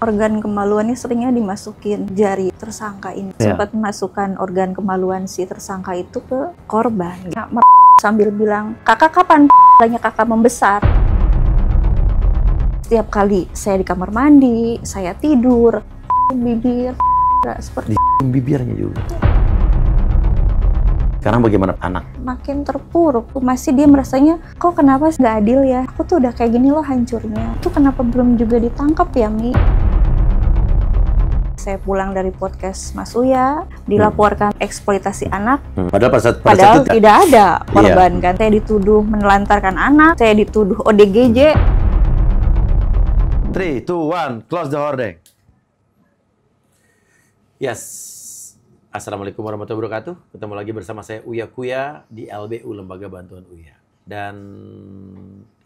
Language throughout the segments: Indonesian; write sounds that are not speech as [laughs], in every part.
organ kemaluan ini seringnya dimasukin jari tersangka ini yeah. sempat memasukkan organ kemaluan si tersangka itu ke korban Ya, sambil bilang kakak kapan banyak kakak membesar setiap kali saya di kamar mandi saya tidur bibir seperti bibirnya juga sekarang bagaimana anak? Makin terpuruk. Masih dia merasanya, kok kenapa nggak adil ya? Aku tuh udah kayak gini loh hancurnya. Tuh kenapa belum juga ditangkap ya, Mi? Saya pulang dari podcast Mas Uya, dilaporkan hmm. eksploitasi anak. Hmm. Padahal pada saat, Padahal saat tidak. ada iya. korban iya. kan. Saya dituduh menelantarkan anak, saya dituduh ODGJ. 3, 2, 1, close the hoarding. Yes. Assalamualaikum warahmatullahi wabarakatuh. Ketemu lagi bersama saya Uya Kuya di LBU Lembaga Bantuan Uya. Dan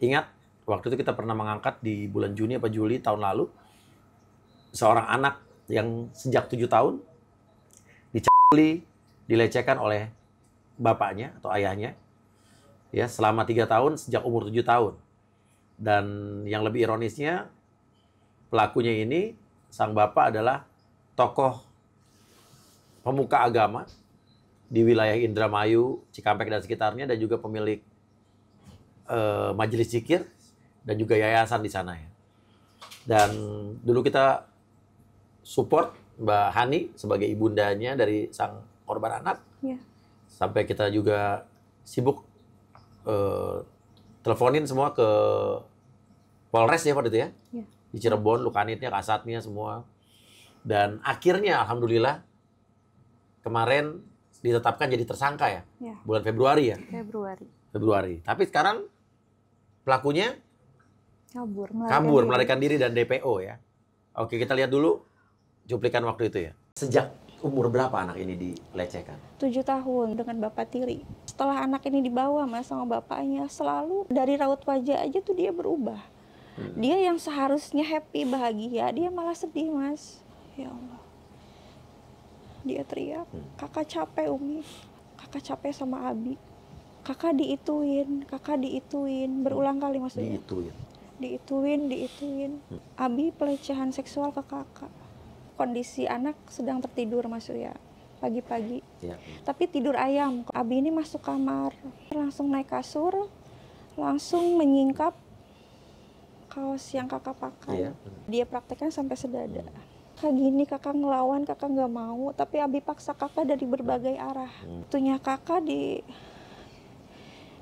ingat, waktu itu kita pernah mengangkat di bulan Juni atau Juli tahun lalu seorang anak yang sejak tujuh tahun dicakli, dilecehkan oleh bapaknya atau ayahnya ya selama tiga tahun sejak umur tujuh tahun dan yang lebih ironisnya pelakunya ini sang bapak adalah tokoh pemuka agama di wilayah Indramayu, Cikampek dan sekitarnya dan juga pemilik eh, majelis zikir dan juga yayasan di sana ya. Dan dulu kita support Mbak Hani sebagai ibundanya dari sang korban anak. Yeah. Sampai kita juga sibuk uh, teleponin semua ke Polres ya pada itu ya. Yeah. Di Cirebon, Lukanitnya, Kasatnya semua. Dan akhirnya alhamdulillah kemarin ditetapkan jadi tersangka ya. Yeah. Bulan Februari ya. Februari. Februari. Tapi sekarang pelakunya kabur melarikan, kabur, diri. melarikan diri dan DPO ya. Oke, kita lihat dulu cuplikan waktu itu ya. Sejak umur berapa anak ini dilecehkan? Tujuh tahun dengan bapak tiri. Setelah anak ini dibawa mas sama bapaknya selalu dari raut wajah aja tuh dia berubah. Hmm. Dia yang seharusnya happy bahagia dia malah sedih mas. Ya Allah. Dia teriak, hmm. kakak capek Umi, kakak capek sama Abi, kakak diituin, kakak diituin hmm. berulang kali maksudnya. Diituin. Diituin, diituin. Hmm. Abi pelecehan seksual ke kakak kondisi anak sedang tertidur Mas ya pagi-pagi. Ya. Tapi tidur ayam. Abi ini masuk kamar, langsung naik kasur, langsung menyingkap kaos yang kakak pakai. Ya. Dia praktekkan sampai sedada. Hmm. Kak gini kakak ngelawan, kakak nggak mau, tapi Abi paksa kakak dari berbagai arah. Hmm. Tunya kakak di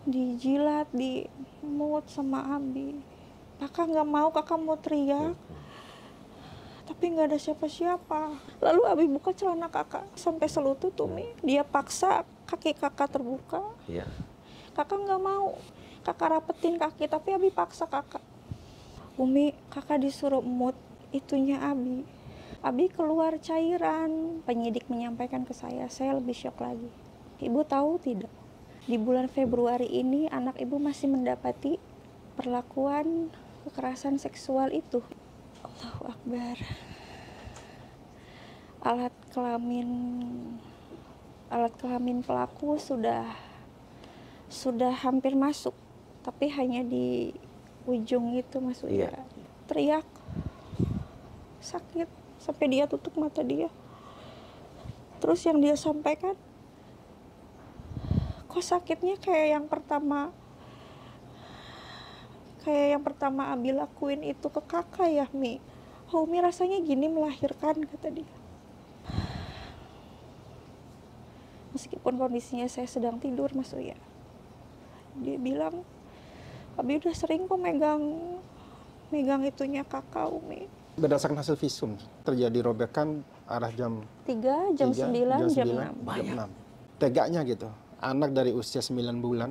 dijilat, di mulut sama Abi. Kakak nggak mau, kakak mau teriak. Ya tapi nggak ada siapa-siapa. Lalu Abi buka celana kakak sampai selutut Umi. Dia paksa kaki kakak terbuka. Iya. Kakak nggak mau. Kakak rapetin kaki, tapi Abi paksa kakak. Umi, kakak disuruh mut itunya Abi. Abi keluar cairan. Penyidik menyampaikan ke saya, saya lebih syok lagi. Ibu tahu tidak? Di bulan Februari ini anak ibu masih mendapati perlakuan kekerasan seksual itu. Allahu Akbar alat kelamin alat kelamin pelaku sudah sudah hampir masuk tapi hanya di ujung itu masuk iya. ya teriak sakit sampai dia tutup mata dia terus yang dia sampaikan kok sakitnya kayak yang pertama kayak yang pertama Abi lakuin itu ke kakak ya Mi oh Mi rasanya gini melahirkan kata dia meskipun kondisinya saya sedang tidur Mas Uya dia bilang Abi udah sering kok megang megang itunya kakak Umi berdasarkan hasil visum terjadi robekan arah jam 3, jam 3, 9, jam, 9, jam 6. Jam 6. Tegaknya gitu. Anak dari usia 9 bulan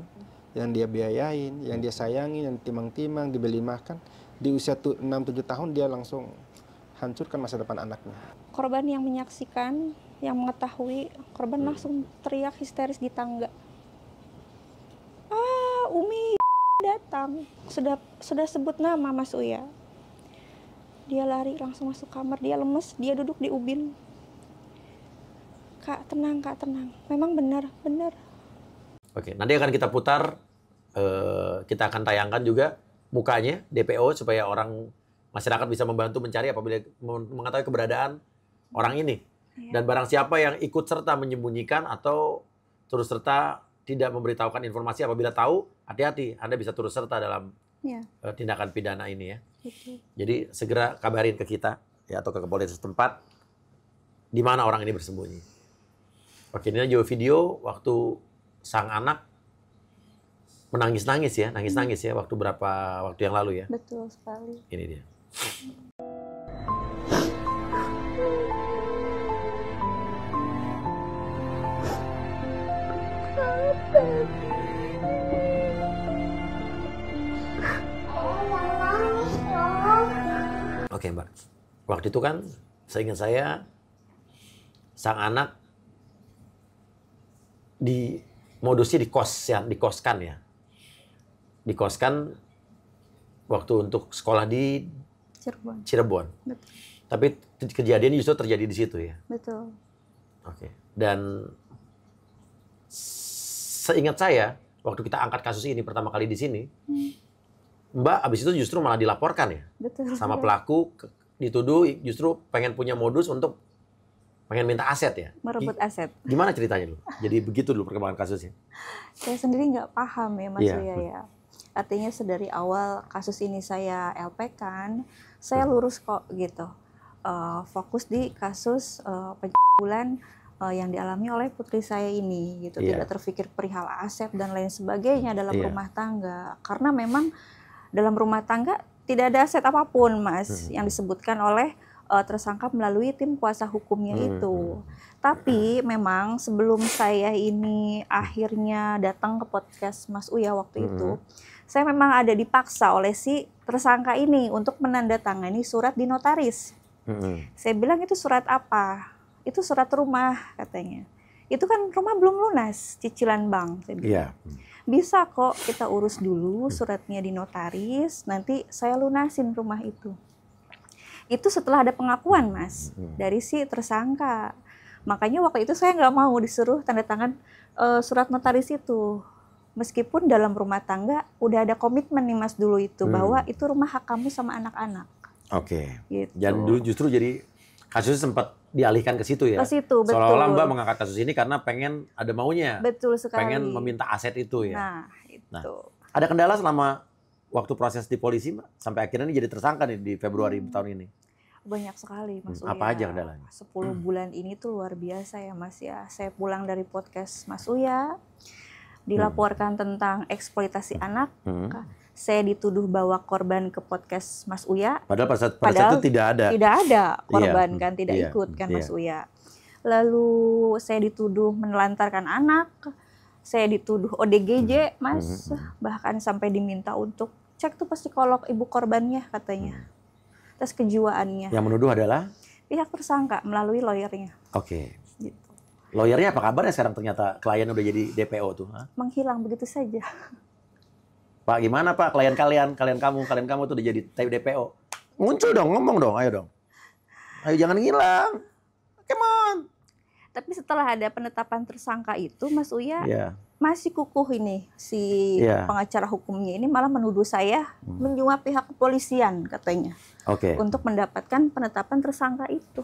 yang dia biayain, yang dia sayangi, yang timang-timang, dibeli makan, di usia 6-7 tahun dia langsung hancurkan masa depan anaknya. Korban yang menyaksikan, yang mengetahui, korban hmm. langsung teriak histeris di tangga. Ah, Umi datang. Sudah sudah sebut nama Mas Uya. Dia lari langsung masuk kamar, dia lemes, dia duduk di ubin. Kak, tenang, Kak, tenang. Memang benar, benar Oke, nanti akan kita putar, eh, kita akan tayangkan juga mukanya DPO supaya orang masyarakat bisa membantu mencari apabila mengetahui keberadaan orang ini. Iya. Dan barang siapa yang ikut serta menyembunyikan atau turut serta tidak memberitahukan informasi apabila tahu, hati-hati Anda bisa turut serta dalam ya. tindakan pidana ini ya. Jadi segera kabarin ke kita ya atau ke kepolisian setempat di mana orang ini bersembunyi. Oke, ini juga video waktu sang anak menangis-nangis ya, nangis-nangis ya waktu berapa waktu yang lalu ya. Betul sekali. Ini dia. Oke Mbak, waktu itu kan saya ingat saya sang anak di modusnya dikos ya, dikoskan ya. Dikoskan waktu untuk sekolah di Cirebon. Cirebon. Betul. Tapi kejadian justru terjadi di situ ya. Betul. Oke. Dan seingat saya waktu kita angkat kasus ini pertama kali di sini, hmm. Mbak abis itu justru malah dilaporkan ya. Betul. Sama pelaku dituduh justru pengen punya modus untuk pengen minta aset ya? Merebut aset. Gimana ceritanya dulu? [laughs] Jadi begitu dulu perkembangan kasusnya. Saya sendiri nggak paham ya Mas Ria ya. Artinya sedari awal kasus ini saya LP kan, saya lurus kok gitu. Uh, fokus di kasus uh, eh, penjualan uh, eh, yang dialami oleh putri saya ini gitu. Yeah. Tidak terpikir perihal aset dan lain sebagainya dalam yeah. rumah tangga. Karena memang dalam rumah tangga tidak ada aset apapun Mas hmm. yang disebutkan oleh uh, tersangka melalui tim kuasa hukumnya hmm. itu. Hmm. Tapi memang sebelum saya ini akhirnya datang ke podcast Mas Uya waktu hmm. itu, hmm. saya memang ada dipaksa oleh si tersangka ini untuk menandatangani surat di notaris. Hmm, hmm. Saya bilang itu surat apa? Itu surat rumah katanya. Itu kan rumah belum lunas cicilan bank. Saya bilang. Yeah. Bisa kok kita urus dulu suratnya di notaris, nanti saya lunasin rumah itu itu setelah ada pengakuan mas hmm. dari si tersangka makanya waktu itu saya nggak mau disuruh tanda tangan uh, surat notaris itu meskipun dalam rumah tangga udah ada komitmen nih mas dulu itu hmm. bahwa itu rumah hak kamu sama anak-anak oke okay. gitu. dan dulu justru jadi kasus sempat dialihkan ke situ ya ke situ betul seolah-olah mbak mengangkat kasus ini karena pengen ada maunya betul sekali pengen meminta aset itu ya nah itu nah, ada kendala selama waktu proses di polisi sampai akhirnya ini jadi tersangka nih di Februari hmm. tahun ini? Banyak sekali hmm, Mas Uya. Apa aja kendalanya? 10 hmm. bulan ini tuh luar biasa ya Mas ya. Saya pulang dari podcast Mas Uya, dilaporkan hmm. tentang eksploitasi hmm. anak. Hmm. Saya dituduh bawa korban ke podcast Mas Uya. Padahal pada saat, pada saat itu tidak ada. Tidak ada korban yeah. kan, tidak yeah. ikut kan yeah. Mas Uya. Lalu saya dituduh menelantarkan anak. Saya dituduh ODGJ, hmm. Mas. Hmm. Bahkan sampai diminta untuk cek tuh psikolog ibu korbannya katanya. Hmm. Tes kejiwaannya. Yang menuduh adalah pihak tersangka melalui lawyernya. Oke. Okay. Gitu. Lawyernya apa kabarnya sekarang ternyata klien udah jadi DPO tuh? Hah? Menghilang begitu saja. Pak gimana Pak klien kalian, kalian kamu, kalian kamu tuh udah jadi DPO. Muncul dong, ngomong dong, ayo dong. Ayo jangan hilang. Come on. Tapi setelah ada penetapan tersangka itu, Mas Uya yeah. masih kukuh ini si yeah. pengacara hukumnya ini malah menuduh saya hmm. menyuap pihak kepolisian katanya okay. untuk mendapatkan penetapan tersangka itu.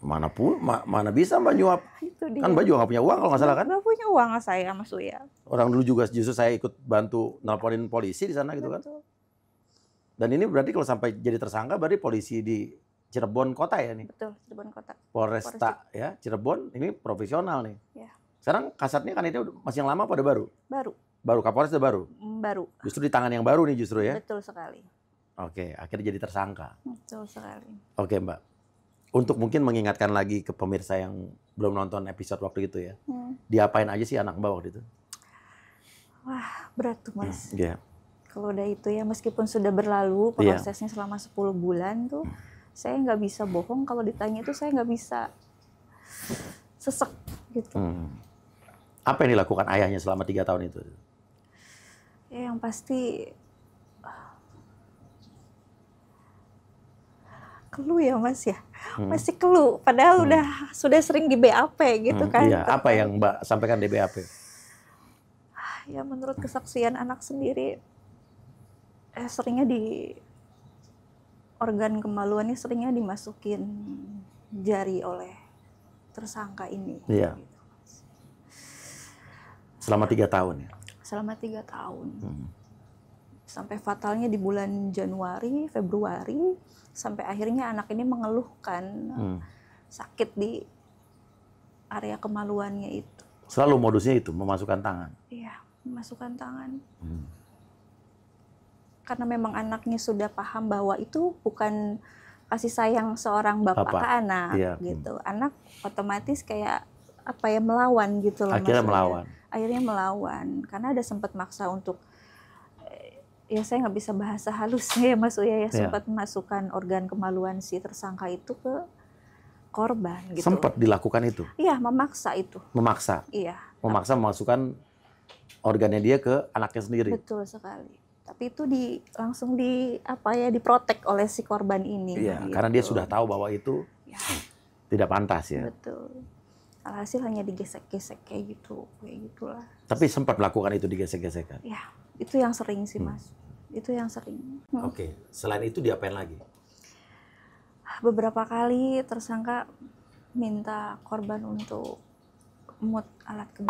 Mana pun, ma mana bisa Mbak nyuap? Nah, itu dia. Kan Mbak juga nggak punya uang kalau nggak salah kan? Nggak punya uang saya Mas Uya. Orang dulu juga justru saya ikut bantu nelponin polisi di sana gitu kan? Dan ini berarti kalau sampai jadi tersangka berarti polisi di Cirebon Kota ya nih? Betul, Cirebon Kota. Polresta, ya, Cirebon ini profesional nih. Ya. Sekarang kasatnya kan itu masih yang lama pada baru? Baru. Baru Kapolres udah baru? Mm, baru. Justru di tangan yang baru nih justru ya? Betul sekali. Oke, akhirnya jadi tersangka. Betul sekali. Oke Mbak, untuk mungkin mengingatkan lagi ke pemirsa yang belum nonton episode waktu itu ya, hmm. diapain aja sih anak Mbak waktu itu? Wah, berat tuh Mas. Hmm, yeah. Kalau udah itu ya, meskipun sudah berlalu iya. prosesnya yeah. selama 10 bulan tuh, saya nggak bisa bohong kalau ditanya itu saya nggak bisa sesek gitu hmm. apa yang dilakukan ayahnya selama tiga tahun itu ya yang pasti kelu ya mas ya hmm. masih kelu padahal hmm. udah sudah sering di BAP gitu hmm, kan iya. apa yang mbak sampaikan di BAP ya menurut kesaksian anak sendiri eh, seringnya di organ kemaluannya seringnya dimasukin jari oleh tersangka ini. Iya. Selama tiga tahun ya? Selama tiga tahun. Hmm. Sampai fatalnya di bulan Januari, Februari, sampai akhirnya anak ini mengeluhkan hmm. sakit di area kemaluannya itu. Selalu modusnya itu, memasukkan tangan? Iya, memasukkan tangan. Hmm karena memang anaknya sudah paham bahwa itu bukan kasih sayang seorang bapak, bapak. ke anak ya. gitu. Anak otomatis kayak apa ya melawan gitu loh Akhirnya melawan. Akhirnya melawan karena ada sempat maksa untuk eh, ya saya nggak bisa bahasa halusnya [laughs] ya Mas Uya ya iya. sempat ya. masukkan organ kemaluan si tersangka itu ke korban gitu. Sempat dilakukan itu? Iya, memaksa itu. Memaksa? Iya. Memaksa memasukkan organnya dia ke anaknya sendiri? Betul sekali tapi itu di langsung di apa ya diprotek oleh si korban ini. Iya, gitu. karena dia sudah tahu bahwa itu ya. tidak pantas ya. Betul. Alhasil hanya digesek-gesek kayak gitu, kayak gitulah. Tapi sempat melakukan itu digesek-gesekan. Ya, itu yang sering sih hmm. mas. Itu yang sering. Hmm. Oke, selain itu diapain lagi? Beberapa kali tersangka minta korban untuk mut alat ke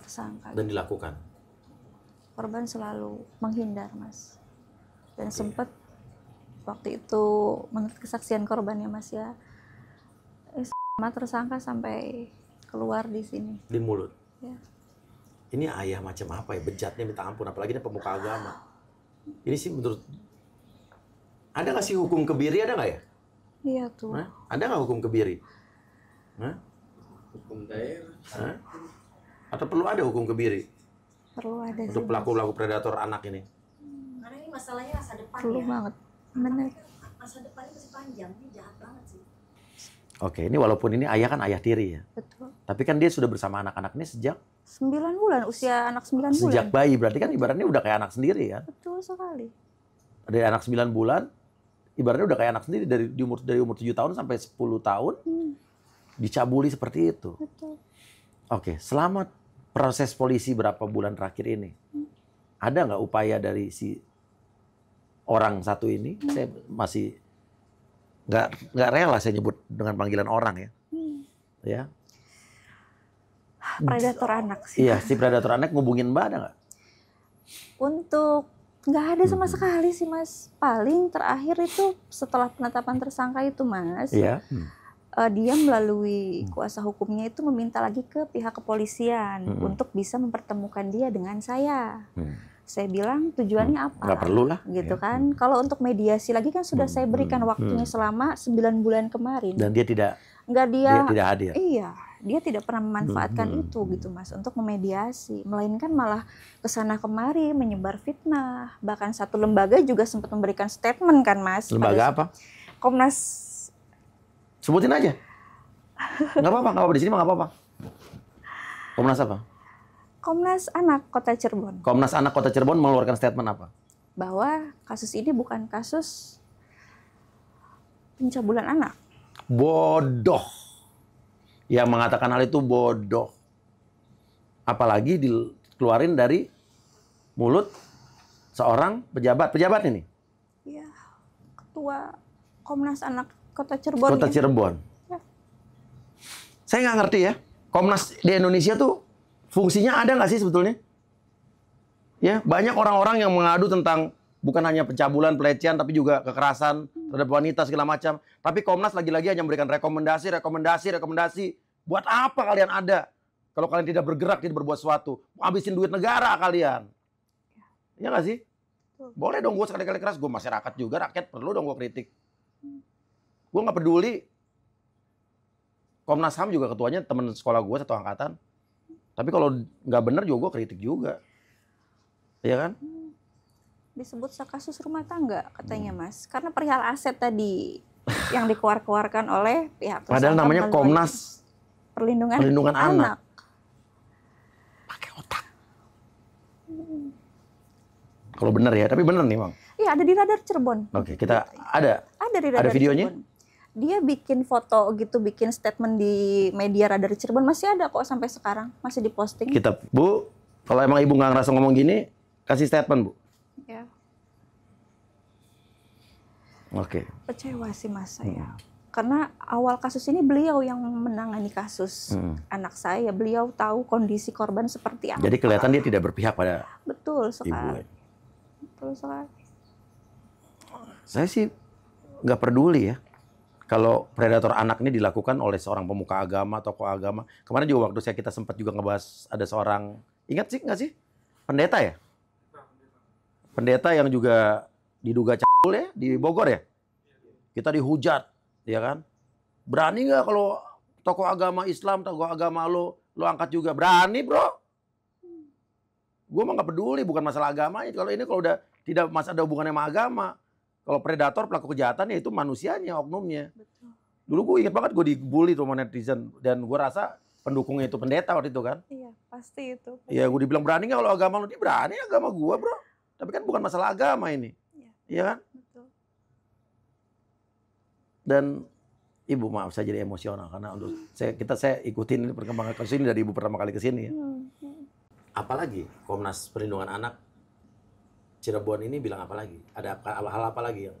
tersangka. Dan gitu. dilakukan korban selalu menghindar mas dan okay. sempat waktu itu menurut kesaksian korban ya mas ya eh, sama tersangka sampai keluar di sini di mulut ya. ini ayah macam apa ya bejatnya minta ampun apalagi dia pemuka agama ini sih menurut ada nggak sih hukum kebiri ada nggak ya iya tuh Hah? ada nggak hukum kebiri Hah? hukum daerah Hah? atau perlu ada hukum kebiri perlu ada untuk pelaku-pelaku predator anak ini. Hmm, karena ini masalahnya masa depan perlu ya. banget. Benar. Kan masa depannya masih panjang, ini jahat banget sih. Oke, ini walaupun ini ayah kan ayah tiri ya. Betul. Tapi kan dia sudah bersama anak-anak ini sejak sembilan bulan, usia anak sembilan bulan. Sejak bayi, berarti kan ibaratnya udah kayak anak sendiri ya. Betul sekali. Dari anak sembilan bulan, ibaratnya udah kayak anak sendiri dari di umur dari umur 7 tahun sampai sepuluh tahun. Hmm. Dicabuli seperti itu. Betul. Oke, selamat proses polisi berapa bulan terakhir ini ada nggak upaya dari si orang satu ini hmm. saya masih nggak nggak rela saya nyebut dengan panggilan orang ya hmm. ya predator anak sih iya si predator anak ngubungin mbak ada nggak untuk nggak ada sama hmm. sekali sih mas paling terakhir itu setelah penetapan tersangka itu mas iya. hmm uh, dia melalui hmm. kuasa hukumnya itu meminta lagi ke pihak kepolisian hmm. untuk bisa mempertemukan dia dengan saya. Mm. Saya bilang tujuannya hmm. apa? Gak perlu lah. Gitu ya. kan. Hmm. Kalau untuk mediasi lagi kan sudah hmm. saya berikan hmm. waktunya hmm. selama 9 bulan kemarin. Dan dia tidak nggak dia, dia tidak hadir. Iya, dia tidak pernah memanfaatkan hmm. itu gitu hmm. Mas untuk memediasi, melainkan malah kesana kemari menyebar fitnah. Bahkan satu lembaga juga sempat memberikan statement kan Mas. Lembaga apa? Komnas Sebutin aja. Nggak apa-apa, nggak apa-apa. Di sini mah nggak apa-apa. Komnas apa? Komnas Anak Kota Cirebon. Komnas Anak Kota Cirebon mengeluarkan statement apa? Bahwa kasus ini bukan kasus pencabulan anak. Bodoh. Yang mengatakan hal itu bodoh. Apalagi dikeluarin dari mulut seorang pejabat. Pejabat ini? Iya, ketua Komnas Anak Kota Cirebon. Kota ya? Cirebon. Ya. Saya nggak ngerti ya. Komnas di Indonesia tuh fungsinya ada nggak sih sebetulnya? Ya, banyak orang-orang yang mengadu tentang bukan hanya pencabulan, pelecehan, tapi juga kekerasan terhadap wanita segala macam. Tapi Komnas lagi-lagi hanya memberikan rekomendasi, rekomendasi, rekomendasi. Buat apa kalian ada? Kalau kalian tidak bergerak, tidak berbuat sesuatu. Habisin duit negara kalian. Ya nggak sih? Boleh dong gue sekali-kali keras, gue masyarakat juga, rakyat perlu dong gue kritik gue nggak peduli Komnas Ham juga ketuanya temen sekolah gue satu angkatan tapi kalau nggak bener juga gue kritik juga Iya kan hmm. disebut kasus rumah tangga katanya hmm. mas karena perihal aset tadi [laughs] yang dikeluarkan oleh pihak padahal namanya Komnas perlindungan, perlindungan anak, anak. pakai otak kalau bener ya tapi bener nih bang Iya ada di radar Cirebon. Oke kita ada. Ada di radar. Ada videonya. Cirebon dia bikin foto gitu, bikin statement di media radar Cirebon masih ada kok sampai sekarang, masih diposting. Kita Bu, kalau emang Ibu nggak ngerasa ngomong gini, kasih statement Bu. Ya. Oke. Okay. Kecewa sih Mas saya. Hmm. Karena awal kasus ini beliau yang menangani kasus hmm. anak saya, beliau tahu kondisi korban seperti apa. Jadi kelihatan dia tidak berpihak pada Betul sekali. Ibu. Ya? Betul sekali. Saya sih nggak peduli ya kalau predator anak ini dilakukan oleh seorang pemuka agama, tokoh agama. Kemarin juga waktu saya kita sempat juga ngebahas ada seorang ingat sih nggak sih pendeta ya, pendeta yang juga diduga cakul ya di Bogor ya. Kita dihujat, ya kan? Berani nggak kalau tokoh agama Islam, tokoh agama lo, lo angkat juga berani bro? Gue mah nggak peduli, bukan masalah agamanya. Kalau ini kalau udah tidak masalah, ada hubungannya sama agama, kalau predator pelaku kejahatan ya itu manusianya, oknumnya. Betul. Dulu gue inget banget gue dibully tuh sama netizen dan gue rasa pendukungnya itu pendeta waktu itu kan. Iya, pasti itu. Iya, gue dibilang berani gak kalau agama lu? Dia berani agama gue bro. Tapi kan bukan masalah agama ini. Iya, iya kan? Betul. Dan ibu maaf saya jadi emosional karena untuk saya kita saya ikutin perkembangan kasus ini dari ibu pertama kali ke sini ya. Hmm. hmm. Apalagi Komnas Perlindungan Anak Cirebon ini bilang apa lagi? Ada apa, hal apa lagi yang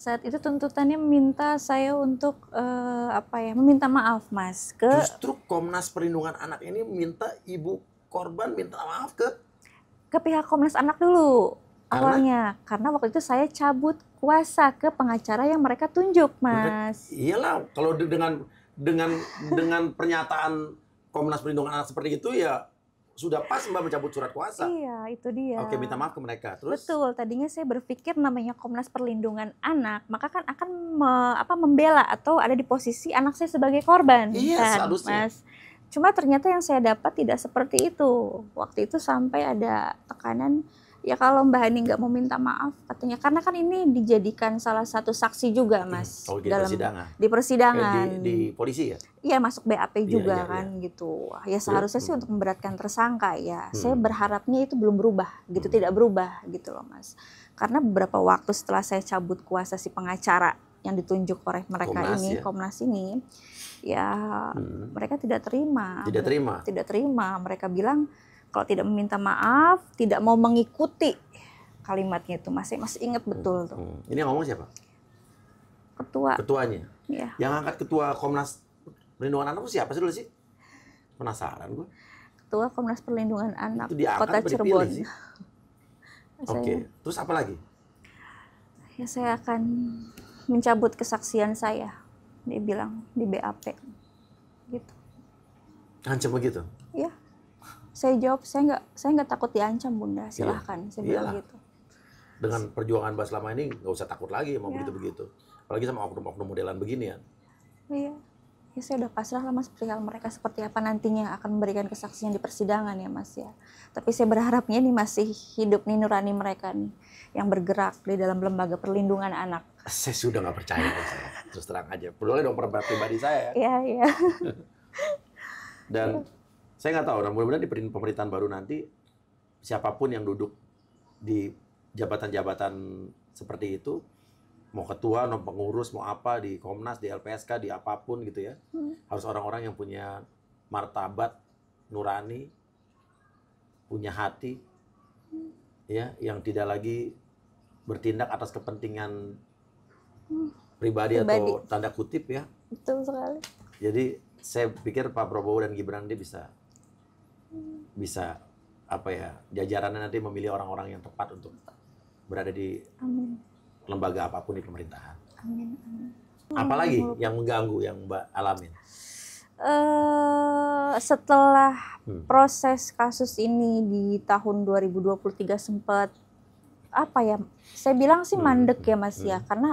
saat itu tuntutannya minta saya untuk uh, apa ya meminta maaf mas ke justru Komnas Perlindungan Anak ini minta ibu korban minta maaf ke ke pihak Komnas Anak dulu karena? awalnya karena waktu itu saya cabut kuasa ke pengacara yang mereka tunjuk mas iyalah kalau dengan dengan dengan pernyataan Komnas Perlindungan Anak seperti itu ya sudah pas Mbak mencabut surat kuasa. Iya, itu dia. Oke, minta maaf ke mereka. Terus Betul, tadinya saya berpikir namanya Komnas Perlindungan Anak, maka kan akan me, apa membela atau ada di posisi anak saya sebagai korban. Iya, kan, seharusnya. Mas. Cuma ternyata yang saya dapat tidak seperti itu. Waktu itu sampai ada tekanan ya kalau Mbak Hani nggak mau minta maaf katanya karena kan ini dijadikan salah satu saksi juga hmm. mas oh, di dalam persidangan. di persidangan eh, di, di polisi ya iya masuk BAP iya, juga ya, ya, kan ya. gitu ya iya, seharusnya ya. sih hmm. untuk memberatkan tersangka ya hmm. saya berharapnya itu belum berubah gitu hmm. tidak berubah gitu loh mas karena beberapa waktu setelah saya cabut kuasa si pengacara yang ditunjuk oleh mereka Komnas, ini ya. Komnas ini ya hmm. mereka tidak terima tidak terima tidak terima mereka bilang kalau tidak meminta maaf, tidak mau mengikuti kalimatnya itu masih masih ingat hmm, betul tuh. Hmm. Ini ngomong siapa? Ketua. Ketuanya. Iya. Yang angkat ketua Komnas Perlindungan Anak siapa sih dulu sih? Penasaran gue. Ketua Komnas Perlindungan Anak itu diangkat, Kota Cirebon. [laughs] Oke. Okay. Terus apa lagi? Ya saya akan mencabut kesaksian saya. Dia bilang di BAP. Gitu. Ancam begitu? Iya saya jawab saya nggak saya nggak takut diancam bunda iya. silahkan saya bilang Iyalah. gitu dengan perjuangan mbak selama ini nggak usah takut lagi mau iya. begitu begitu apalagi sama oknum-oknum modelan begini ya iya ya saya udah pasrah lah mas perihal mereka seperti apa nantinya akan memberikan kesaksian di persidangan ya mas ya tapi saya berharapnya ini masih hidup nih nurani mereka nih yang bergerak di dalam lembaga perlindungan anak saya sudah nggak percaya saya. terus terang aja boleh dong pribadi saya ya iya iya dan iya. Saya nggak tahu, mudah-mudahan di pemerintahan baru nanti siapapun yang duduk di jabatan-jabatan seperti itu, mau ketua, mau pengurus, mau apa di Komnas, di LPSK, di apapun gitu ya, hmm. harus orang-orang yang punya martabat, nurani, punya hati, hmm. ya, yang tidak lagi bertindak atas kepentingan hmm. pribadi, pribadi atau tanda kutip ya. Betul sekali. Jadi saya pikir Pak Prabowo dan Gibran dia bisa bisa apa ya jajarannya nanti memilih orang-orang yang tepat untuk berada di amin. lembaga apapun di pemerintahan. Amin. amin. Apalagi yang mengganggu yang Mbak alamin? Uh, setelah hmm. proses kasus ini di tahun 2023 sempat apa ya? Saya bilang sih hmm. mandek ya Mas ya. hmm. ya, karena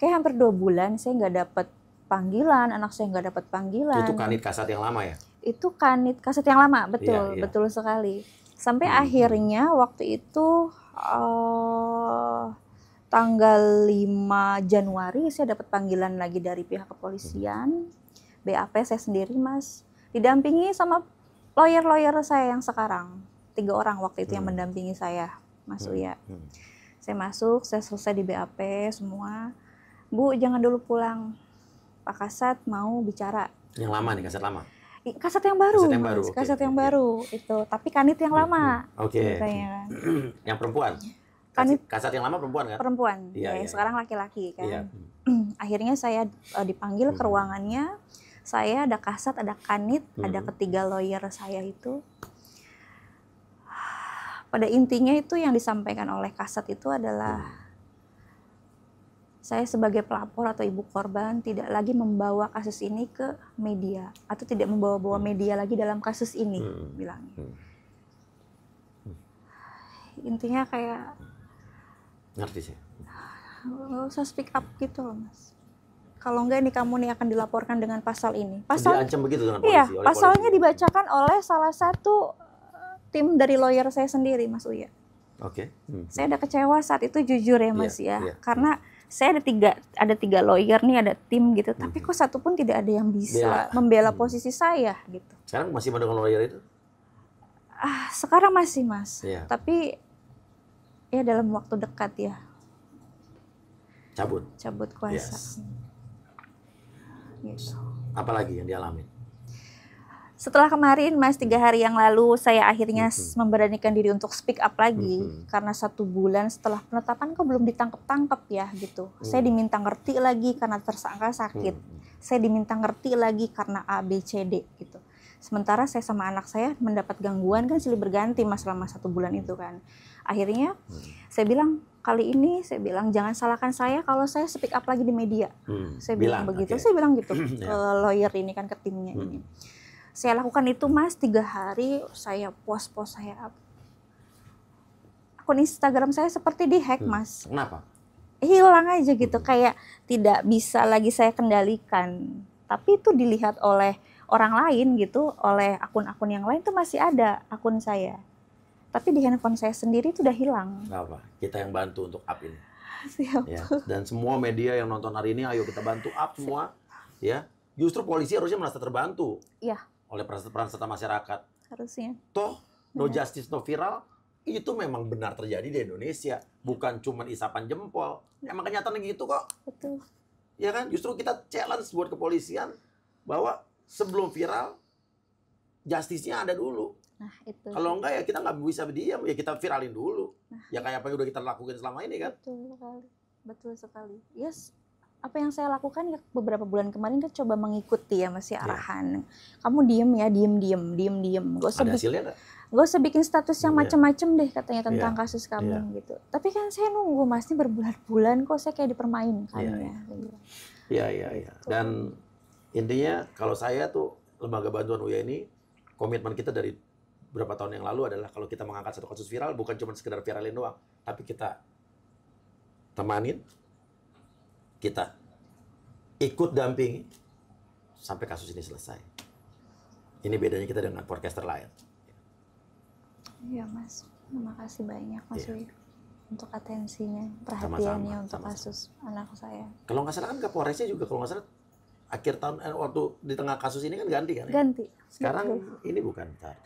kayak hampir dua bulan saya nggak dapat panggilan, anak saya nggak dapat panggilan. Itu kanit kasat yang lama ya? itu kanit kaset yang lama iya, betul yeah, yeah. betul sekali sampai hmm. akhirnya waktu itu uh, tanggal 5 Januari saya dapat panggilan lagi dari pihak kepolisian BAP saya sendiri mas didampingi sama lawyer-lawyer saya yang sekarang tiga orang waktu itu hmm. yang mendampingi saya Mas ya Uya hmm. saya masuk saya selesai di BAP semua Bu jangan dulu pulang Pak Kasat mau bicara yang lama nih Kasat lama kaset yang baru. Kaset yang baru. Kaset yang iya. baru itu. Tapi kanit yang lama. Hmm, oke. Okay. [clears throat] yang perempuan. Kanit kaset yang lama perempuan kan? Perempuan. Iya, ya, sekarang laki-laki kan. Iya. [clears throat] Akhirnya saya e, dipanggil ke hmm. ruangannya. Saya ada kasat, ada kanit, hmm. ada ketiga lawyer saya itu. [sighs] Pada intinya itu yang disampaikan oleh kasat itu adalah hmm saya sebagai pelapor atau ibu korban tidak lagi membawa kasus ini ke media atau tidak membawa-bawa hmm. media lagi dalam kasus ini hmm. bilangnya hmm. hmm. intinya kayak ngerti sih nggak usah speak up gitu loh mas kalau enggak ini kamu nih akan dilaporkan dengan pasal ini pasal diancam begitu dengan iya, polisi iya oleh pasalnya polisi. dibacakan oleh salah satu eh, tim dari lawyer saya sendiri mas Uya oke okay. hmm. saya ada kecewa saat itu jujur ya iya, mas yeah, ya yeah. karena hmm saya ada tiga ada tiga lawyer nih ada tim gitu tapi mhm. kok satu pun tidak ada yang bisa Bela. membela mhm. posisi saya gitu sekarang masih mendukung lawyer itu ah sekarang masih mas ya. tapi ya dalam waktu dekat ya cabut cabut kuasa yes. gitu. apalagi yang dialami setelah kemarin mas tiga hari yang lalu saya akhirnya mm -hmm. memberanikan diri untuk speak up lagi mm -hmm. karena satu bulan setelah penetapan kok belum ditangkap tangkap ya gitu mm. saya diminta ngerti lagi karena tersangka sakit mm. saya diminta ngerti lagi karena A B C D gitu sementara saya sama anak saya mendapat gangguan kan silih berganti mas selama satu bulan itu kan akhirnya mm. saya bilang kali ini saya bilang jangan salahkan saya kalau saya speak up lagi di media mm. saya bilang, bilang begitu okay. saya bilang gitu ke [clears throat] ya. eh, lawyer ini kan ke timnya mm. ini saya lakukan itu mas tiga hari saya post-post saya akun Instagram saya seperti dihack hmm. mas kenapa hilang aja gitu kayak tidak bisa lagi saya kendalikan tapi itu dilihat oleh orang lain gitu oleh akun-akun yang lain itu masih ada akun saya tapi di handphone saya sendiri itu udah hilang Kenapa? kita yang bantu untuk up ini Siap. Ya. dan semua media yang nonton hari ini ayo kita bantu up semua ya justru polisi harusnya merasa terbantu Iya oleh peran serta masyarakat. Harusnya. Toh no justice no viral itu memang benar terjadi di Indonesia, bukan cuma isapan jempol. Emang kenyataan gitu kok. Betul. Ya kan, justru kita challenge buat kepolisian bahwa sebelum viral justice-nya ada dulu. Nah, itu. Kalau enggak ya kita nggak bisa diam, ya kita viralin dulu. Nah, ya kayak apa yang udah kita lakukan selama ini kan? Betul sekali. Betul sekali. Yes, apa yang saya lakukan ya beberapa bulan kemarin kan coba mengikuti ya masih ya, iya. arahan. Yeah. Kamu diem ya, diem diem, diem diem. Gak usah Ada hasilnya bikin status yang yeah. macem-macem deh katanya iya. tentang yeah. kasus kamu yeah. gitu. Tapi kan saya nunggu masih berbulan-bulan kok saya kayak dipermainkan yeah, ya. Gitu. Iya iya iya. iya. Dan intinya kalau saya tuh lembaga bantuan UIA ini komitmen kita dari beberapa tahun yang lalu adalah kalau kita mengangkat satu kasus viral bukan cuma sekedar viralin doang, tapi kita temanin, kita ikut dampingi sampai kasus ini selesai. Ini bedanya kita dengan podcaster lain. Iya mas, terima kasih banyak mas yeah. untuk atensinya, perhatiannya Sama-sama. untuk Sama-sama. kasus anak saya. Kalau nggak salah kan Kapolresnya juga kalau nggak salah akhir tahun eh, waktu di tengah kasus ini kan ganti kan? Ya? Ganti. Sekarang ganti. ini bukan. Tar.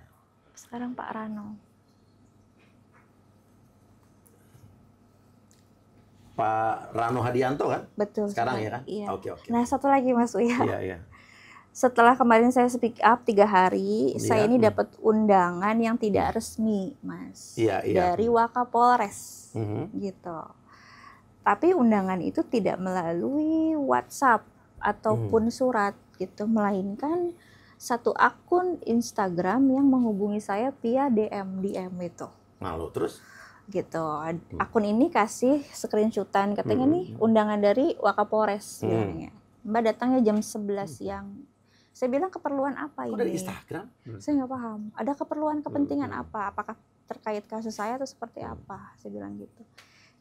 Sekarang Pak Rano. Pak Rano Hadianto kan? Betul. Sekarang ya kan? Iya. Oke oke. Nah satu lagi Mas Uya. Iya iya. Setelah kemarin saya speak up tiga hari, iya, saya ini hmm. dapat undangan yang tidak hmm. resmi, Mas. Iya iya. Dari hmm. Wakapolres, mm -hmm. gitu. Tapi undangan itu tidak melalui WhatsApp ataupun mm. surat gitu, melainkan satu akun Instagram yang menghubungi saya via DM DM itu. Malu nah, terus? gitu. Hmm. Akun ini kasih screenshotan katanya hmm. nih undangan dari Wakapolres hmm. bilangnya. Mbak datangnya jam 11 hmm. siang. Saya bilang keperluan apa Kok ini? Dari Instagram? Hmm. Saya nggak paham. Ada keperluan kepentingan hmm. apa? Apakah terkait kasus saya atau seperti apa? Saya bilang gitu.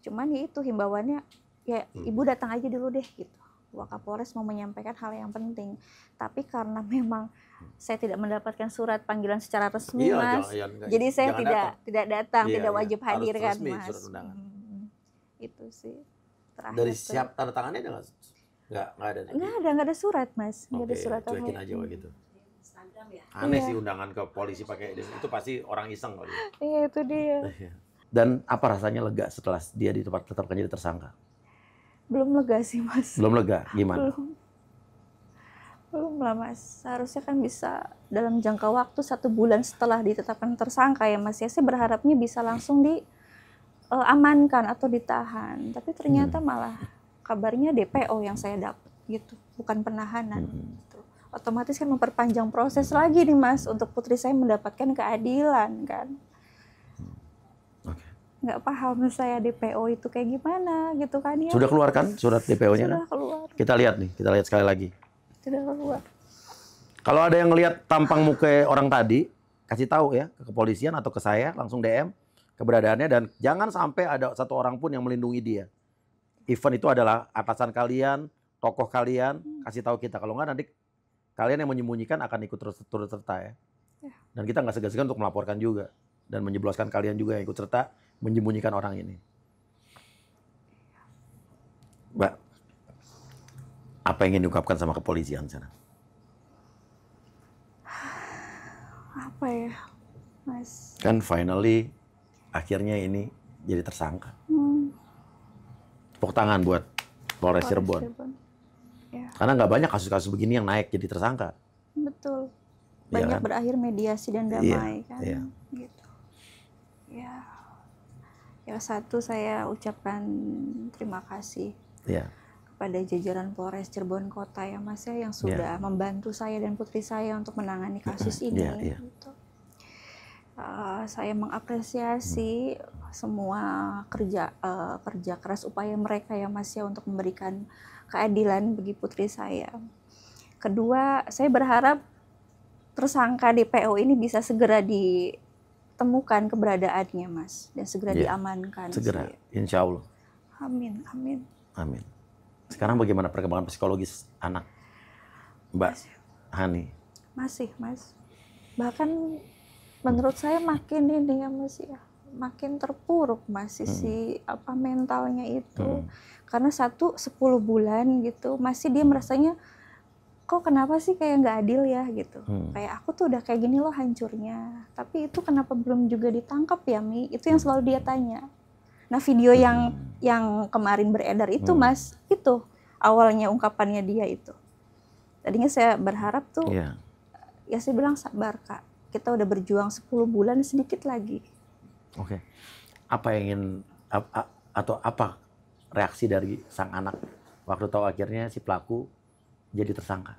Cuman ya itu himbauannya ya ibu datang aja dulu deh gitu. Wakapolres mau menyampaikan hal yang penting. Tapi karena [laughs] memang saya tidak mendapatkan surat panggilan secara resmi iya, mas iya, iya, jadi gitu. saya tidak datang. tidak datang iya, tidak iya, wajib iya. hadir kan mas hmm, hmm, itu sih terakhir dari siap tanda tangannya ada nggak nggak ada nggak ada nggak ada surat mas nggak okay, ada surat cuekin aja hmm. gitu ya. aneh iya. sih undangan ke polisi pakai itu pasti orang iseng kali ya. iya itu dia [laughs] iya. dan apa rasanya lega setelah dia ditetapkan jadi tersangka belum lega sih mas belum lega gimana belum belum lah mas seharusnya kan bisa dalam jangka waktu satu bulan setelah ditetapkan tersangka ya mas ya saya berharapnya bisa langsung diamankan eh, uh, atau ditahan tapi ternyata hmm. malah kabarnya DPO yang saya dapat gitu bukan penahanan hmm. gitu. otomatis kan memperpanjang proses lagi nih mas untuk putri saya mendapatkan keadilan kan nggak paham saya DPO itu kayak gimana gitu kan ya. Sudah keluarkan surat DPO-nya? Sudah keluar. Kita lihat nih, kita lihat sekali lagi. Kalau ada yang lihat tampang muka orang tadi, kasih tahu ya ke kepolisian atau ke saya langsung DM keberadaannya dan jangan sampai ada satu orang pun yang melindungi dia. Event itu adalah atasan kalian, tokoh kalian, hmm. kasih tahu kita. Kalau nggak nanti kalian yang menyembunyikan akan ikut terus turut serta ya. ya. Dan kita nggak segan-segan untuk melaporkan juga dan menjebloskan kalian juga yang ikut serta menyembunyikan orang ini. Mbak, apa yang ingin diungkapkan sama kepolisian sana? [sighs] Apa ya, Mas? Kan finally akhirnya ini jadi tersangka. Hmm. tangan buat Polres Cirebon. Ya. Karena nggak banyak kasus-kasus begini yang naik jadi tersangka. Betul. Iya banyak ya kan? berakhir mediasi dan damai ya. kan. Ya. Gitu. Ya. Ya satu saya ucapkan terima kasih. Ya pada jajaran Polres Cirebon Kota ya Mas ya yang ya. sudah yeah. membantu saya dan putri saya untuk menangani kasus ya, ini. Yeah, yeah. Gitu. Uh, saya mengapresiasi mm. semua kerja uh, kerja keras upaya mereka ya Mas ya untuk memberikan keadilan bagi putri saya. Kedua, saya berharap tersangka DPO ini bisa segera ditemukan keberadaannya Mas dan segera yeah. diamankan. Segera, saya. insya Allah. Amin, amin. Amin. Sekarang bagaimana perkembangan psikologis anak Mbak Hani? Masih, Mas. Bahkan menurut hmm. saya makin ini ya masih ya, makin terpuruk masih hmm. si apa mentalnya itu. Hmm. Karena satu sepuluh bulan gitu masih dia hmm. merasanya kok kenapa sih kayak nggak adil ya gitu hmm. kayak aku tuh udah kayak gini loh hancurnya tapi itu kenapa belum juga ditangkap ya Mi itu yang hmm. selalu dia tanya Nah, video hmm. yang yang kemarin beredar itu hmm. Mas, itu awalnya ungkapannya dia itu. Tadinya saya berharap tuh yeah. Iya. ya saya bilang sabar, Kak. Kita udah berjuang 10 bulan sedikit lagi. Oke. Okay. Apa yang ingin ap, a, atau apa reaksi dari sang anak waktu tahu akhirnya si pelaku jadi tersangka?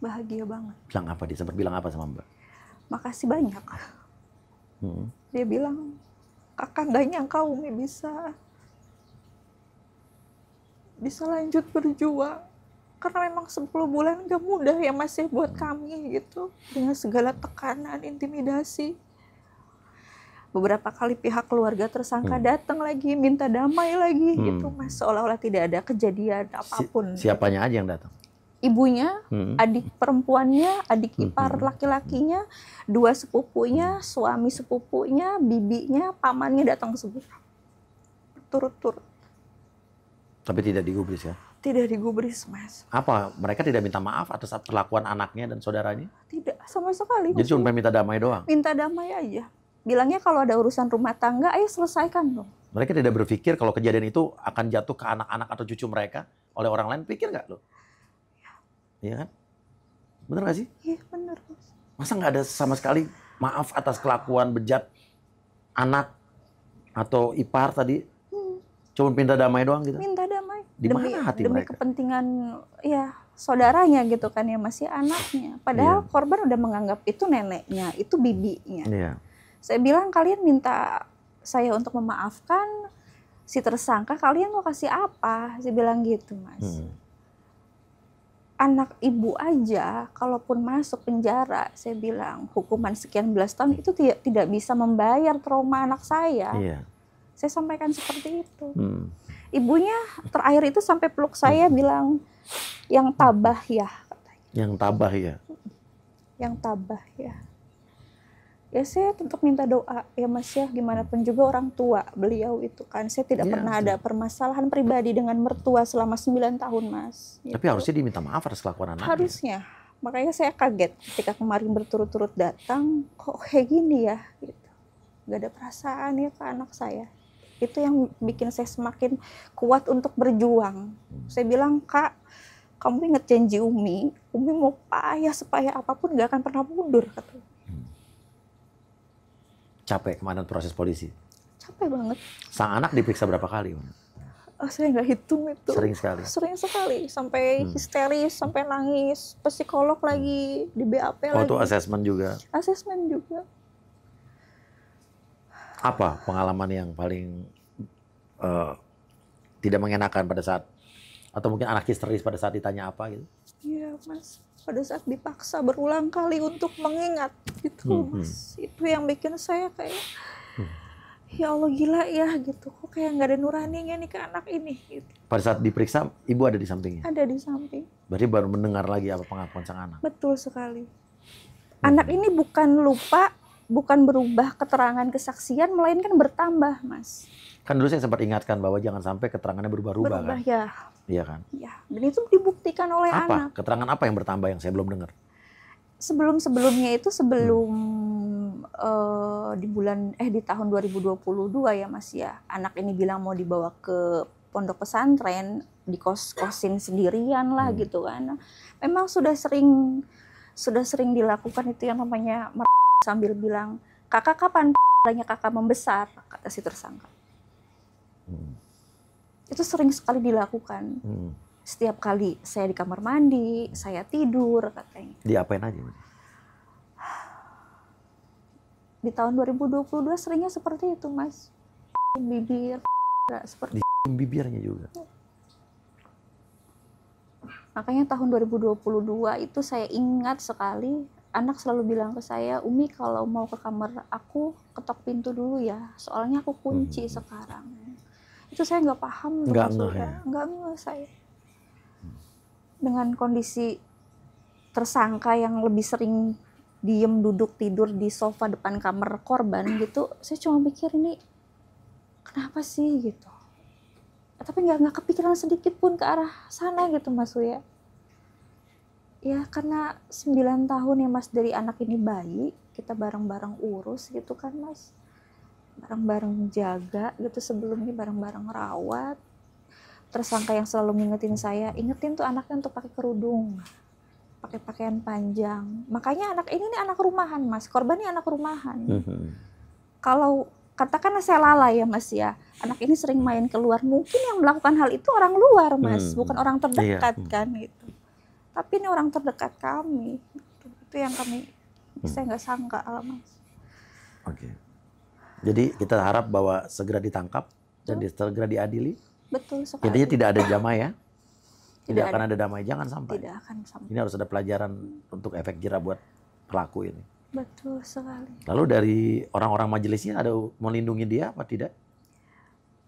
Bahagia banget. Bilang apa dia? Sempat bilang apa sama Mbak? Makasih banyak. Hmm. Dia bilang kakak nggak nyangka Umi bisa bisa lanjut berjuang karena memang 10 bulan gak mudah ya masih ya buat kami gitu dengan segala tekanan intimidasi beberapa kali pihak keluarga tersangka hmm. datang lagi minta damai lagi gitu hmm. gitu mas seolah-olah tidak ada kejadian apapun si gitu. siapanya aja yang datang ibunya, hmm. adik perempuannya, adik hmm, ipar hmm. laki-lakinya, dua sepupunya, suami sepupunya, bibinya, pamannya datang ke sebuah Turut-turut. Tapi tidak digubris ya? Tidak digubris, Mas. Apa? Mereka tidak minta maaf atas perlakuan anaknya dan saudaranya? Tidak, sama sekali. Jadi cuma minta damai doang? Minta damai aja. Bilangnya kalau ada urusan rumah tangga, ayo selesaikan dong. Mereka tidak berpikir kalau kejadian itu akan jatuh ke anak-anak atau cucu mereka oleh orang lain, pikir nggak lo? Iya kan? Bener gak sih? Iya bener. Masa nggak ada sama sekali maaf atas kelakuan bejat anak atau ipar tadi? Hmm. Cuma minta damai doang gitu? Minta damai. Di demi, mana hati demi mereka? kepentingan ya saudaranya gitu kan ya masih ya, anaknya. Padahal iya. korban udah menganggap itu neneknya, itu bibinya. Iya. Saya bilang kalian minta saya untuk memaafkan si tersangka, kalian mau kasih apa? Saya bilang gitu mas. Hmm anak ibu aja kalaupun masuk penjara saya bilang hukuman sekian belas tahun itu tidak tidak bisa membayar trauma anak saya iya. saya sampaikan seperti itu hmm. ibunya terakhir itu sampai peluk saya hmm. bilang yang tabah ya katanya yang tabah ya yang tabah ya ya saya tetap minta doa ya Mas ya gimana pun juga orang tua beliau itu kan saya tidak iya, ya, pernah ada permasalahan pribadi dengan mertua selama 9 tahun Mas. Gitu. Tapi harusnya diminta maaf atas kelakuan anaknya. Harusnya. Makanya saya kaget ketika kemarin berturut-turut datang kok kayak gini ya gitu. Gak ada perasaan ya ke anak saya. Itu yang bikin saya semakin kuat untuk berjuang. Saya bilang, "Kak, kamu ingat janji Umi, Umi mau payah sepayah apapun gak akan pernah mundur," katanya Capek kemarin proses polisi? Capek banget. Sang anak diperiksa berapa kali? Oh, saya nggak hitung itu. Sering sekali. Sering sekali, sampai hmm. histeris, sampai nangis, psikolog hmm. lagi, di BAP oh, lagi. Oh, itu asesmen juga. Asesmen juga. Apa pengalaman yang paling uh, tidak mengenakan pada saat atau mungkin anak histeris pada saat ditanya apa gitu? Iya, Mas pada saat dipaksa berulang kali untuk mengingat gitu hmm. mas hmm. itu yang bikin saya kayak hmm. ya Allah gila ya gitu kok kayak nggak ada nuraninya nih ke anak ini gitu pada saat diperiksa ibu ada di sampingnya ada di samping berarti baru mendengar lagi apa pengakuan sang anak betul sekali hmm. anak ini bukan lupa bukan berubah keterangan kesaksian melainkan bertambah, Mas. Kan dulu saya sempat ingatkan bahwa jangan sampai keterangannya berubah-ubah kan? berubah, kan. ya. Iya kan? Iya. Dan itu dibuktikan oleh apa? anak. Keterangan apa yang bertambah yang saya belum dengar? Sebelum-sebelumnya itu sebelum hmm. uh, di bulan eh di tahun 2022 ya, Mas ya. Anak ini bilang mau dibawa ke pondok pesantren di kos-kosin sendirian lah hmm. gitu kan. Memang sudah sering sudah sering dilakukan itu yang namanya sambil bilang, kakak kapan banyak kakak membesar, kata si tersangka. Hmm. Itu sering sekali dilakukan. Hmm. Setiap kali saya di kamar mandi, saya tidur, katanya. Diapain aja? Di tahun 2022 seringnya seperti itu, Mas. Bibir, seperti di bibirnya juga. Makanya tahun 2022 itu saya ingat sekali anak selalu bilang ke saya, Umi kalau mau ke kamar aku ketok pintu dulu ya, soalnya aku kunci hmm. sekarang. Itu saya nggak paham, nggak ngeh ya? nggak ngeh saya. Hmm. Dengan kondisi tersangka yang lebih sering diem duduk tidur di sofa depan kamar korban gitu, saya cuma pikir ini kenapa sih gitu. Tapi nggak nggak kepikiran sedikit pun ke arah sana gitu Mas Uya ya karena 9 tahun ya mas dari anak ini bayi kita bareng-bareng urus gitu kan mas bareng-bareng jaga gitu sebelumnya bareng-bareng rawat tersangka yang selalu ngingetin saya ingetin tuh anaknya untuk pakai kerudung pakai pakaian panjang makanya anak ini nih anak rumahan mas korban nih anak rumahan mhm. kalau katakanlah saya lalai ya mas ya anak ini sering main keluar mungkin yang melakukan hal itu orang luar mas hmm. bukan orang terdekat iya. kan gitu tapi ini orang terdekat kami itu, yang kami hmm. saya nggak sangka mas oke jadi kita harap bahwa segera ditangkap dan hmm? segera diadili betul sekali intinya tidak ada jamaah ya tidak, tidak akan ada. ada damai jangan sampai tidak akan sampai ini harus ada pelajaran untuk efek jerah buat pelaku ini betul sekali lalu dari orang-orang majelisnya ada melindungi dia apa tidak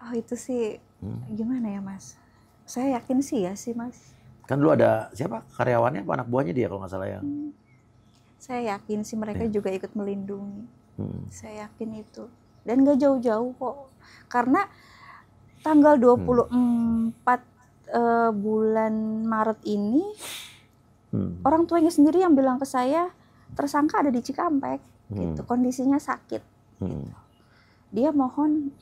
oh itu sih hmm. gimana ya mas saya yakin sih ya sih mas Kan dulu ada siapa karyawannya apa anak buahnya dia kalau nggak salah yang. Hmm. Saya yakin sih mereka ya. juga ikut melindungi. Hmm. Saya yakin itu. Dan nggak jauh-jauh kok. Karena tanggal 24 hmm. uh, bulan Maret ini hmm. orang tuanya sendiri yang bilang ke saya tersangka ada di Cikampek hmm. gitu. Kondisinya sakit. Hmm. Gitu. Dia mohon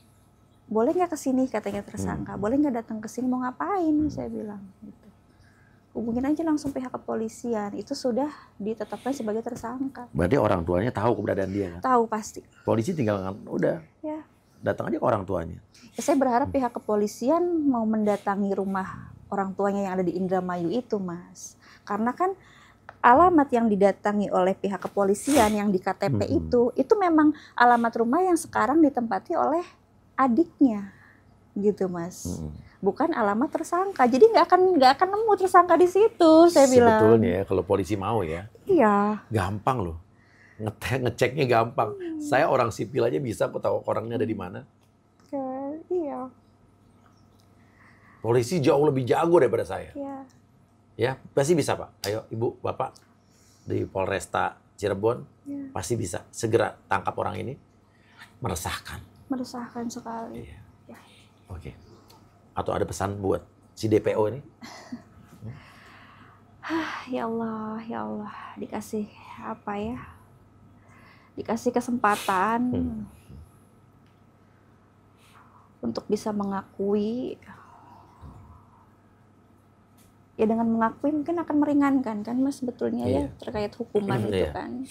boleh nggak kesini katanya tersangka, hmm. boleh nggak datang kesini mau ngapain? Hmm. Saya bilang. Gitu hubungin aja langsung pihak kepolisian itu sudah ditetapkan sebagai tersangka berarti orang tuanya tahu keberadaan dia kan? tahu pasti polisi tinggal udah ya. datang aja ke orang tuanya ya, saya berharap pihak kepolisian mau mendatangi rumah orang tuanya yang ada di Indramayu itu mas karena kan alamat yang didatangi oleh pihak kepolisian yang di KTP hmm. itu itu memang alamat rumah yang sekarang ditempati oleh adiknya gitu mas hmm. bukan alamat tersangka jadi nggak akan nggak akan nemu tersangka di situ saya sebetulnya, bilang sebetulnya ya kalau polisi mau ya iya gampang loh ngecek ngeceknya gampang hmm. saya orang sipil aja bisa aku tahu orangnya ada di mana Ke, iya polisi jauh lebih jago daripada saya iya. ya pasti bisa pak ayo ibu bapak di Polresta Cirebon ya. pasti bisa segera tangkap orang ini meresahkan meresahkan sekali iya Oke. Okay. Atau ada pesan buat si DPO ini? ya Allah, ya Allah, dikasih apa ya? Dikasih kesempatan hmm. untuk bisa mengakui. Ya dengan mengakui mungkin akan meringankan kan Mas sebetulnya ya, iya. ya terkait hukuman [clears throat] itu iya. kan.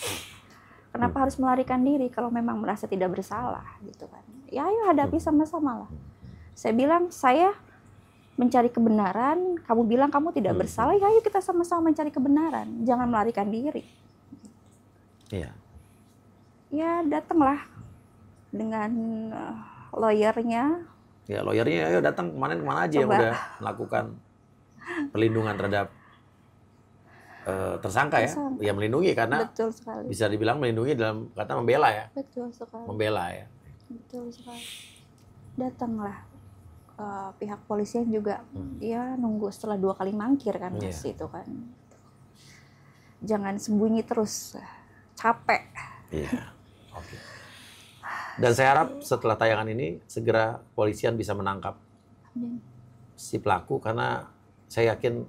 Kenapa hmm. harus melarikan diri kalau memang merasa tidak bersalah gitu kan? Ya ayo hadapi hmm. sama-sama lah. Hmm. Saya bilang, saya mencari kebenaran, kamu bilang kamu tidak hmm. bersalah, ya ayo kita sama-sama mencari kebenaran, jangan melarikan diri. Iya. Ya datanglah dengan eh, lawyernya. Ya lawyernya ayo datang kemana? kemana aja Coba. yang udah melakukan perlindungan terhadap tersangka, eh, tersangka ya, ya melindungi karena Betul sekali. bisa dibilang melindungi dalam kata membela ya. Betul sekali. Membela ya. Betul sekali. Datanglah uh, pihak polisi juga hmm. dia nunggu setelah dua kali mangkir kan mas iya. itu kan jangan sembunyi terus capek yeah. [laughs] okay. dan saya harap setelah tayangan ini segera polisian bisa menangkap Amin. si pelaku karena saya yakin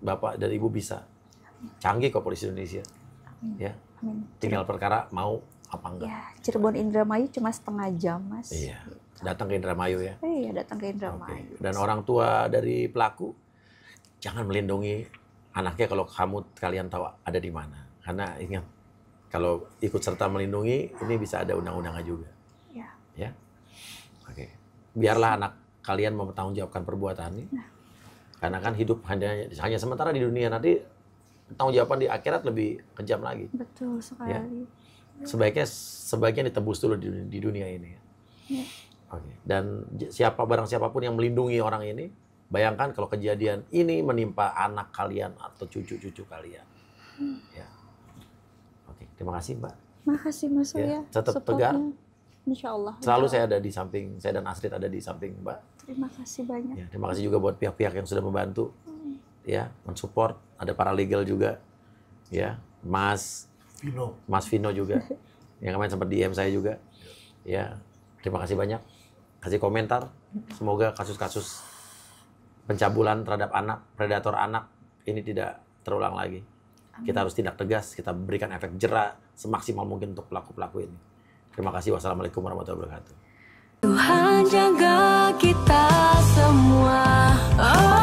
bapak dan ibu bisa canggih kok polisi Indonesia Amin. ya Amin. tinggal perkara mau apa enggak? Ya, Cirebon Indramayu cuma setengah jam, Mas. Iya. Gitu. Datang ke Indramayu ya? Iya, datang ke Indramayu. Okay. Dan orang tua dari pelaku jangan melindungi anaknya kalau kamu kalian tahu ada di mana. Karena ingat kalau ikut serta melindungi ini bisa ada undang-undangnya juga. Ya. Ya. Oke. Okay. Biarlah anak kalian mempertanggungjawabkan perbuatannya. Nah. Karena kan hidup hanya hanya sementara di dunia nanti tanggung jawaban di akhirat lebih kejam lagi. Betul ya? sekali. Ya? sebaiknya sebaiknya ditebus dulu di, di dunia ini. Ya. Oke. Okay. Dan siapa barang siapapun yang melindungi orang ini, bayangkan kalau kejadian ini menimpa anak kalian atau cucu-cucu kalian. Hmm. Ya. Oke, okay. terima kasih Mbak. Makasih Mas ya. Tetap tegar. Insya Allah. Selalu saya ada di samping, saya dan Astrid ada di samping Mbak. Terima kasih banyak. Ya, terima kasih juga buat pihak-pihak yang sudah membantu, hmm. ya, mensupport. Ada para legal juga, ya, Mas Vino. Mas Vino juga [laughs] yang kemarin sempat DM saya juga. Iya. Ya, terima kasih banyak. Kasih komentar. Semoga kasus-kasus pencabulan terhadap anak, predator anak ini tidak terulang lagi. Kita harus tindak tegas, kita berikan efek jerah semaksimal mungkin untuk pelaku-pelaku ini. Terima kasih. Wassalamualaikum warahmatullahi wabarakatuh. Tuhan jaga kita semua. Oh.